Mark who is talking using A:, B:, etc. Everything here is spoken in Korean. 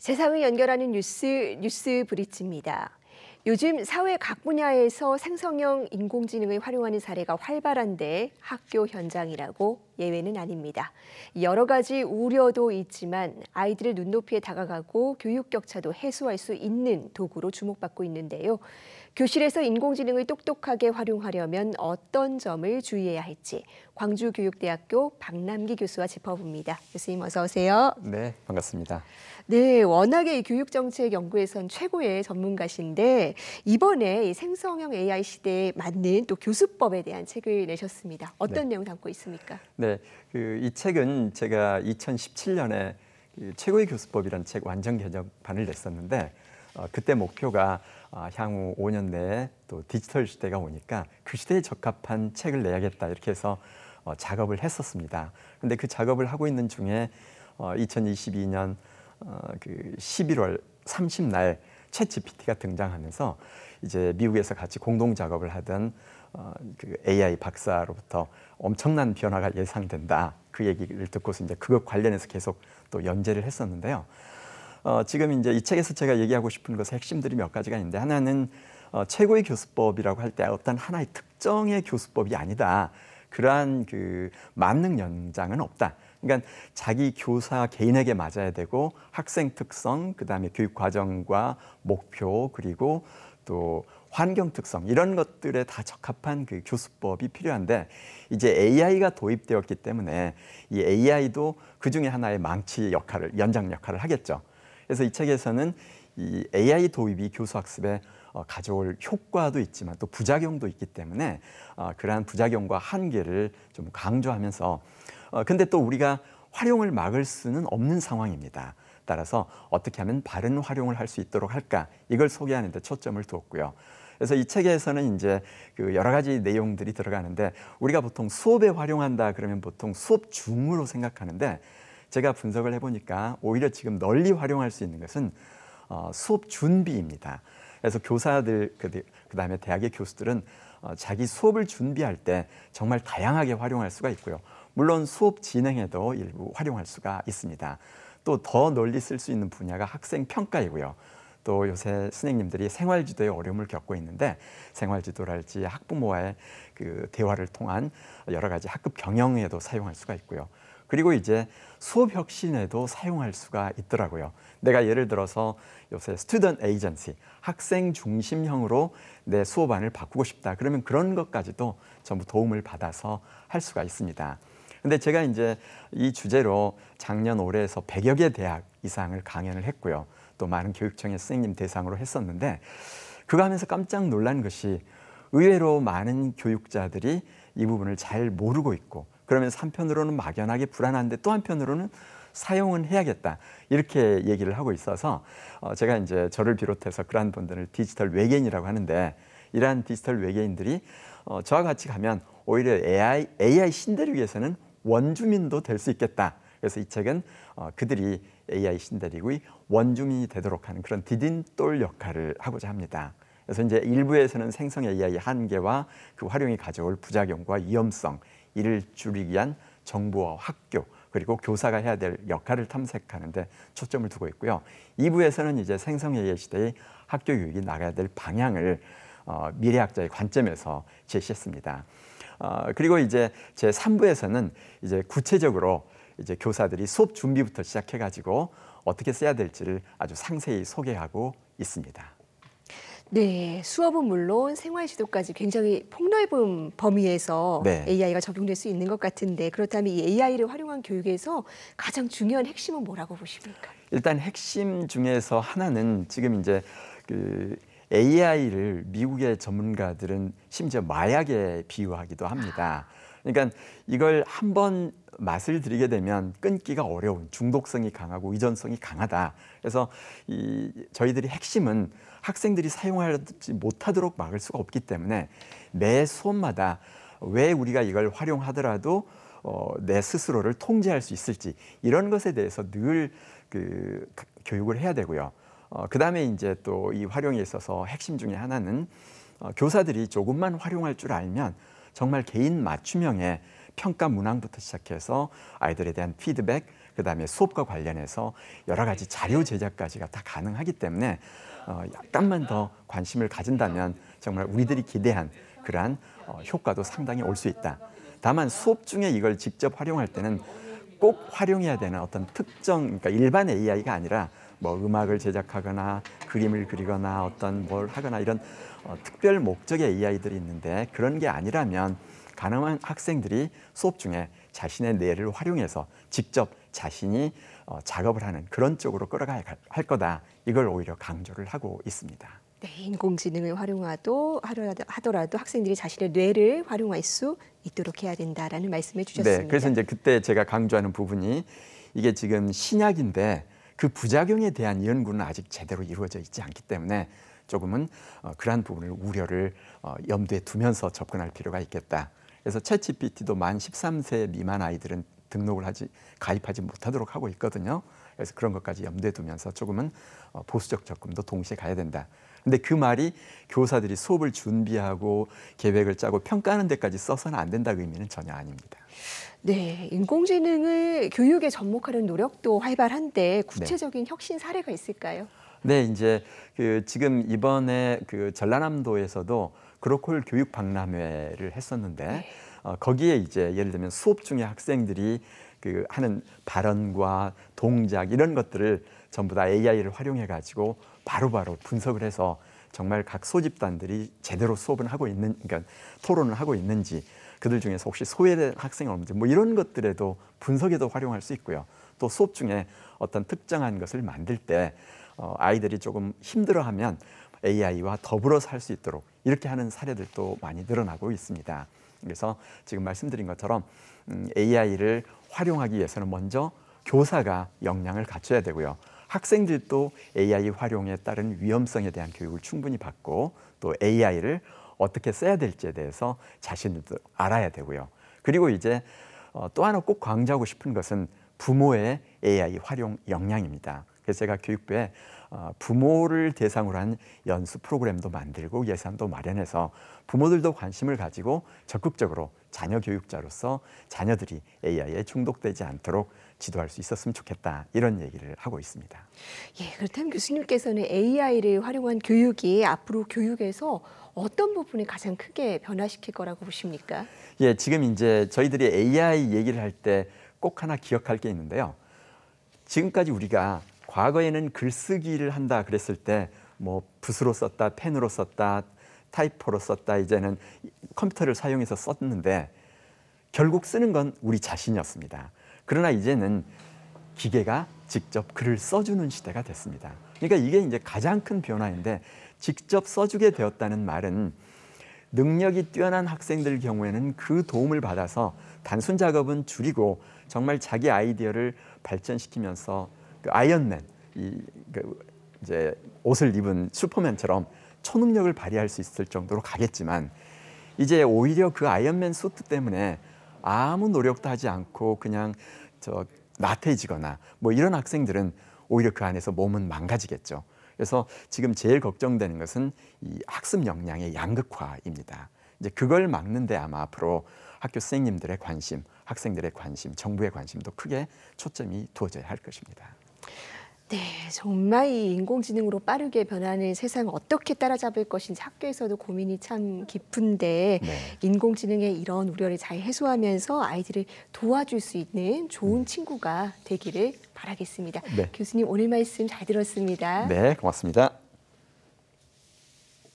A: 세상을 연결하는 뉴스 뉴스 브릿지입니다. 요즘 사회 각 분야에서 생성형 인공지능을 활용하는 사례가 활발한데 학교 현장이라고 예외는 아닙니다. 여러 가지 우려도 있지만 아이들의 눈높이에 다가가고 교육 격차도 해소할 수 있는 도구로 주목받고 있는데요. 교실에서 인공지능을 똑똑하게 활용하려면 어떤 점을 주의해야 할지 광주교육대학교 박남기 교수와 짚어봅니다. 교수님 어서 오세요.
B: 네, 반갑습니다.
A: 네, 워낙에 교육정책 연구에선 최고의 전문가신데 이번에 생성형 AI 시대에 맞는 또 교수법에 대한 책을 내셨습니다. 어떤 네. 내용 담고 있습니까?
B: 네, 그이 책은 제가 2017년에 그 최고의 교수법이라는 책 완전 개정판을 냈었는데 어, 그때 목표가 어, 향후 5년 내에 또 디지털 시대가 오니까 그 시대에 적합한 책을 내야겠다 이렇게 해서 어, 작업을 했었습니다. 그런데 그 작업을 하고 있는 중에 어, 2022년 어, 그 11월 30날 챗GPT가 등장하면서 이제 미국에서 같이 공동 작업을 하던 어, 그 AI 박사로부터 엄청난 변화가 예상된다. 그 얘기를 듣고서 이제 그것 관련해서 계속 또 연재를 했었는데요. 어, 지금 이제 이 책에서 제가 얘기하고 싶은 것의 핵심들이 몇 가지가 있는데 하나는 어, 최고의 교수법이라고 할 때 어떤 하나의 특정의 교수법이 아니다. 그러한 그 만능 연장은 없다. 그러니까 자기 교사 개인에게 맞아야 되고 학생 특성, 그다음에 교육 과정과 목표 그리고 또 환경 특성 이런 것들에 다 적합한 그 교수법이 필요한데 이제 AI가 도입되었기 때문에 이 AI도 그 중에 하나의 망치 역할을 연장 역할을 하겠죠. 그래서 이 책에서는 이 AI 도입이 교수 학습에 어, 가져올 효과도 있지만 또 부작용도 있기 때문에 어, 그러한 부작용과 한계를 좀 강조하면서 어, 근데 또 우리가 활용을 막을 수는 없는 상황입니다. 따라서 어떻게 하면 바른 활용을 할 수 있도록 할까 이걸 소개하는 데 초점을 두었고요. 그래서 이 책에서는 이제 그 여러 가지 내용들이 들어가는데 우리가 보통 수업에 활용한다 그러면 보통 수업 중으로 생각하는데 제가 분석을 해보니까 오히려 지금 널리 활용할 수 있는 것은 어, 수업 준비입니다. 그래서 교사들 그 다음에 대학의 교수들은 어, 자기 수업을 준비할 때 정말 다양하게 활용할 수가 있고요. 물론 수업 진행에도 일부 활용할 수가 있습니다. 또더 널리 쓸 수 있는 분야가 학생 평가이고요. 또 요새 선생님들이 생활 지도에 어려움을 겪고 있는데 생활 지도랄지 학부모와의 그 대화를 통한 여러 가지 학급 경영에도 사용할 수가 있고요. 그리고 이제 수업 혁신에도 사용할 수가 있더라고요. 내가 예를 들어서 요새 스튜던 에이전시, 학생 중심형으로 내 수업안을 바꾸고 싶다. 그러면 그런 것까지도 전부 도움을 받아서 할 수가 있습니다. 근데 제가 이제 이 주제로 작년 올해에서 100여 개 대학 이상을 강연을 했고요. 또 많은 교육청의 선생님 대상으로 했었는데 그거 하면서 깜짝 놀란 것이 의외로 많은 교육자들이 이 부분을 잘 모르고 있고 그러면서 한편으로는 막연하게 불안한데 또 한편으로는 사용은 해야겠다 이렇게 얘기를 하고 있어서 어, 제가 이제 저를 비롯해서 그러 분들을 디지털 외계인이라고 하는데 이러한 디지털 외계인들이 어, 저와 같이 가면 오히려 AI, AI 신대륙에서는 원주민도 될 수 있겠다. 그래서 이 책은 어, 그들이 AI 신대리구의 원주민이 되도록 하는 그런 디딤돌 역할을 하고자 합니다. 그래서 이제 일부에서는 생성 AI의 한계와 그 활용이 가져올 부작용과 위험성, 이를 줄이기 위한 정부와 학교 그리고 교사가 해야 될 역할을 탐색하는데 초점을 두고 있고요. 2부에서는 이제 생성 AI 시대의 학교 교육이 나가야 될 방향을 어, 미래학자의 관점에서 제시했습니다. 어, 그리고 이제 제 3부에서는 이제 구체적으로 이제 교사들이 수업 준비부터 시작해 가지고 어떻게 써야 될지를 아주 상세히 소개하고 있습니다.
A: 네, 수업은 물론 생활 지도까지 굉장히 폭넓은 범위에서 네. AI가 적용될 수 있는 것 같은데 그렇다면 이 AI를 활용한 교육에서 가장 중요한 핵심은 뭐라고 보십니까?
B: 일단 핵심 중에서 하나는 지금 이제 그 AI를 미국의 전문가들은 심지어 마약에 비유하기도 합니다. 그러니까 이걸 한 번 맛을 들이게 되면 끊기가 어려운 중독성이 강하고 의존성이 강하다. 그래서 이 저희들이 핵심은 학생들이 사용하지 못하도록 막을 수가 없기 때문에 매 수업마다 왜 우리가 이걸 활용하더라도 어, 내 스스로를 통제할 수 있을지 이런 것에 대해서 늘그 교육을 해야 되고요. 어, 그 다음에 이제 또 이 활용에 있어서 핵심 중에 하나는 어, 교사들이 조금만 활용할 줄 알면 정말 개인 맞춤형의 평가 문항부터 시작해서 아이들에 대한 피드백, 그 다음에 수업과 관련해서 여러 가지 네. 자료 제작까지가 다 가능하기 때문에 어, 약간만 더 관심을 가진다면 정말 우리들이 기대한 그러한 어, 효과도 상당히 올 수 있다. 다만 수업 중에 이걸 직접 활용할 때는 꼭 활용해야 되는 어떤 특정, 그러니까 일반 AI가 아니라 뭐 음악을 제작하거나 그림을 그리거나 어떤 뭘 하거나 이런 어, 특별 목적의 이 AI들이 있는데 그런 게 아니라면 가능한 학생들이 수업 중에 자신의 뇌를 활용해서 직접 자신이 어, 작업을 하는 그런 쪽으로 끌어가야 할 거다. 이걸 오히려 강조를 하고 있습니다.
A: 네, 인공지능을 활용하도 하더라도 학생들이 자신의 뇌를 활용할 수 있도록 해야 된다라는 말씀해 네, 주셨습니다. 네, 그래서 이제
B: 그때 제가 강조하는 부분이 이게 지금 신약인데 그 부작용에 대한 연구는 아직 제대로 이루어져 있지 않기 때문에 조금은 어, 그러한 부분을 우려를 어, 염두에 두면서 접근할 필요가 있겠다. 그래서 채 GPT도 만 13세 미만 아이들은 등록을 하지 가입하지 못하도록 하고 있거든요. 그래서 그런 것까지 염두에 두면서 조금은 어, 보수적 접근도 동시에 가야 된다. 근데 그 말이 교사들이 수업을 준비하고 계획을 짜고 평가하는 데까지 써서는 안된다는 의미는 전혀 아닙니다.
A: 네, 인공지능을 교육에 접목하는 노력도 활발한데 네. 구체적인 네. 혁신 사례가 있을까요?
B: 네, 이제 그 지금 이번에 그 전라남도에서도 그로콜 교육 박람회를 했었는데 네. 어, 거기에 이제 예를 들면 수업 중에 학생들이 그 하는 발언과 동작 이런 것들을 전부 다 AI를 활용해 가지고 바로바로 분석을 해서 정말 각 소집단들이 제대로 수업을 하고 있는 그러니까 토론을 하고 있는지 그들 중에서 혹시 소외된 학생이 없는지 뭐 이런 것들에도 분석에도 활용할 수 있고요. 또 수업 중에 어떤 특정한 것을 만들 때 어, 아이들이 조금 힘들어하면 AI와 더불어서 할 수 있도록 이렇게 하는 사례들도 많이 늘어나고 있습니다. 그래서 지금 말씀드린 것처럼 음, AI를 활용하기 위해서는 먼저 교사가 역량을 갖춰야 되고요. 학생들도 AI 활용에 따른 위험성에 대한 교육을 충분히 받고 또 AI를 어떻게 써야 될지에 대해서 자신들도 알아야 되고요. 그리고 이제 어, 또 하나 꼭 강조하고 싶은 것은 부모의 AI 활용 역량입니다. 그래서 제가 교육부에 어, 부모를 대상으로 한 연수 프로그램도 만들고 예산도 마련해서 부모들도 관심을 가지고 적극적으로 자녀 교육자로서 자녀들이 AI에 중독되지 않도록 지도할 수 있었으면 좋겠다 이런 얘기를 하고 있습니다.
A: 예, 그렇다면 교수님께서는 AI를 활용한 교육이 앞으로 교육에서 어떤 부분이 가장 크게 변화시킬 거라고 보십니까?
B: 예, 지금 이제 저희들이 AI 얘기를 할 때 꼭 하나 기억할 게 있는데요. 지금까지 우리가 과거에는 글쓰기를 한다 그랬을 때 뭐 붓으로 썼다, 펜으로 썼다, 타이퍼로 썼다 이제는 컴퓨터를 사용해서 썼는데 결국 쓰는 건 우리 자신이었습니다. 그러나 이제는 기계가 직접 글을 써주는 시대가 됐습니다. 그러니까 이게 이제 가장 큰 변화인데 직접 써주게 되었다는 말은 능력이 뛰어난 학생들 경우에는 그 도움을 받아서 단순 작업은 줄이고 정말 자기 아이디어를 발전시키면서 그 아이언맨 이그 이제 옷을 입은 슈퍼맨처럼 초능력을 발휘할 수 있을 정도로 가겠지만 이제 오히려 그 아이언맨 수트 때문에 아무 노력도 하지 않고 그냥 저 나태해지거나 뭐 이런 학생들은 오히려 그 안에서 몸은 망가지겠죠. 그래서 지금 제일 걱정되는 것은 이 학습 역량의 양극화입니다. 이제 그걸 막는데 아마 앞으로 학교 선생님들의 관심, 학생들의 관심, 정부의 관심도 크게 초점이 두어져야 할 것입니다.
A: 네, 정말 이 인공지능으로 빠르게 변하는 세상을 어떻게 따라잡을 것인지 학교에서도 고민이 참 깊은데 네. 인공지능의 이런 우려를 잘 해소하면서 아이들을 도와줄 수 있는 좋은 음. 친구가 되기를 바라겠습니다. 네. 교수님 오늘 말씀 잘 들었습니다.
B: 네, 고맙습니다.